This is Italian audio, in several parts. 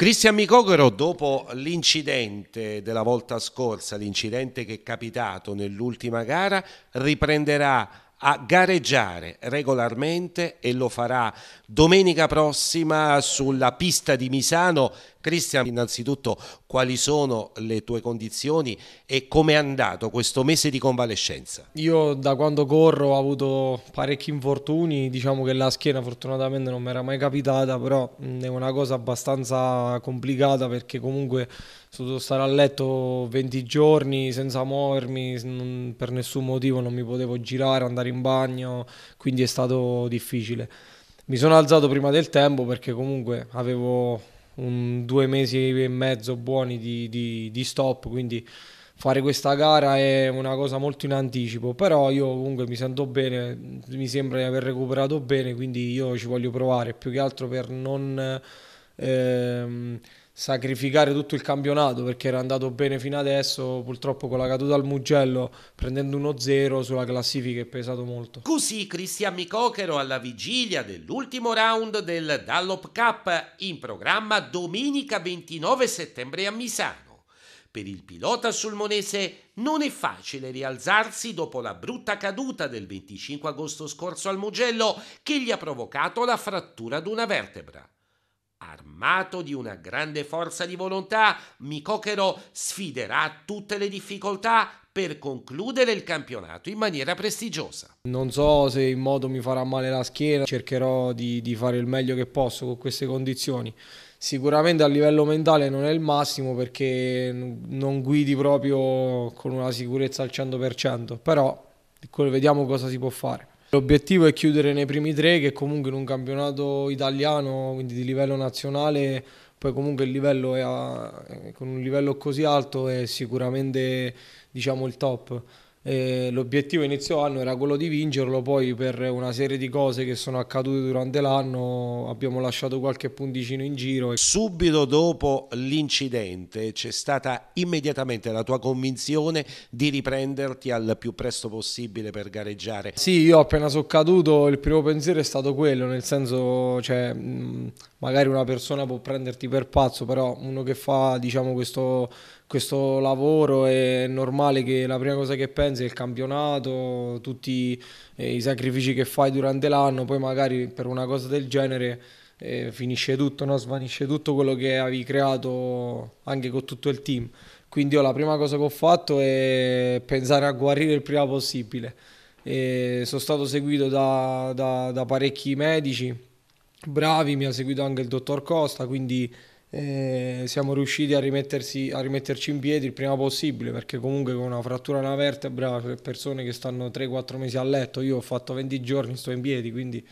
Cristian Micogoro, dopo l'incidente della volta scorsa, l'incidente che è capitato nell'ultima gara, riprenderà a gareggiare regolarmente e lo farà domenica prossima sulla pista di Misano. Cristian, innanzitutto quali sono le tue condizioni e come è andato questo mese di convalescenza? Io da quando corro ho avuto parecchi infortuni, diciamo che la schiena fortunatamente non mi era mai capitata, però è una cosa abbastanza complicata perché comunque sono dovuto stare a letto 20 giorni senza muovermi, non, per nessun motivo non mi potevo girare, andare in bagno, quindi è stato difficile. Mi sono alzato prima del tempo perché comunque avevo un, due mesi e mezzo buoni di, di, di stop, quindi fare questa gara è una cosa molto in anticipo, però io comunque mi sento bene, mi sembra di aver recuperato bene, quindi io ci voglio provare, più che altro per non ehm, sacrificare tutto il campionato perché era andato bene fino adesso, purtroppo con la caduta al Mugello prendendo uno zero sulla classifica è pesato molto. Così Cristian Micochero alla vigilia dell'ultimo round del Dallop Cup in programma domenica 29 settembre a Misano. Per il pilota sulmonese non è facile rialzarsi dopo la brutta caduta del 25 agosto scorso al Mugello che gli ha provocato la frattura d'una vertebra. Armato di una grande forza di volontà, Mikokero sfiderà tutte le difficoltà per concludere il campionato in maniera prestigiosa. Non so se in modo mi farà male la schiena, cercherò di, di fare il meglio che posso con queste condizioni. Sicuramente a livello mentale non è il massimo perché non guidi proprio con una sicurezza al 100%, però vediamo cosa si può fare. L'obiettivo è chiudere nei primi tre che comunque in un campionato italiano, quindi di livello nazionale, poi comunque il livello è a, con un livello così alto è sicuramente diciamo, il top. Eh, l'obiettivo inizio anno era quello di vincerlo, poi per una serie di cose che sono accadute durante l'anno abbiamo lasciato qualche punticino in giro. Subito dopo l'incidente c'è stata immediatamente la tua convinzione di riprenderti al più presto possibile per gareggiare? Sì, io appena sono caduto il primo pensiero è stato quello, nel senso cioè, mm, magari una persona può prenderti per pazzo, però uno che fa diciamo questo questo lavoro è normale che la prima cosa che pensi è il campionato, tutti eh, i sacrifici che fai durante l'anno, poi magari per una cosa del genere eh, finisce tutto, no? svanisce tutto quello che avevi creato anche con tutto il team. Quindi io la prima cosa che ho fatto è pensare a guarire il prima possibile. E sono stato seguito da, da, da parecchi medici bravi, mi ha seguito anche il dottor Costa, quindi eh, siamo riusciti a, a, rimetterci in piedi il prima possibile perché comunque con una frattura alla vertebra persone che stanno 3-4 mesi a letto, io ho fatto 20 giorni, sto in piedi, quindi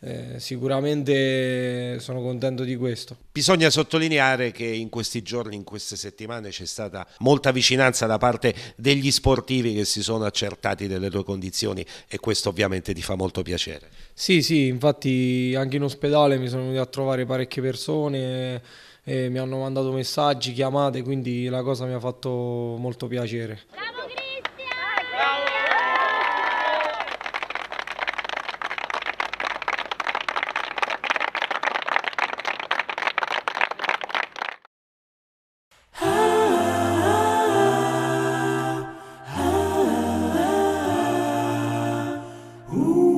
eh, sicuramente sono contento di questo. Bisogna sottolineare che in questi giorni, in queste settimane c'è stata molta vicinanza da parte degli sportivi che si sono accertati delle tue condizioni e questo ovviamente ti fa molto piacere. Sì, sì, infatti anche in ospedale mi sono venuto a trovare parecchie persone, mi hanno mandato messaggi, chiamate, quindi la cosa mi ha fatto molto piacere. Bravo! Ooh.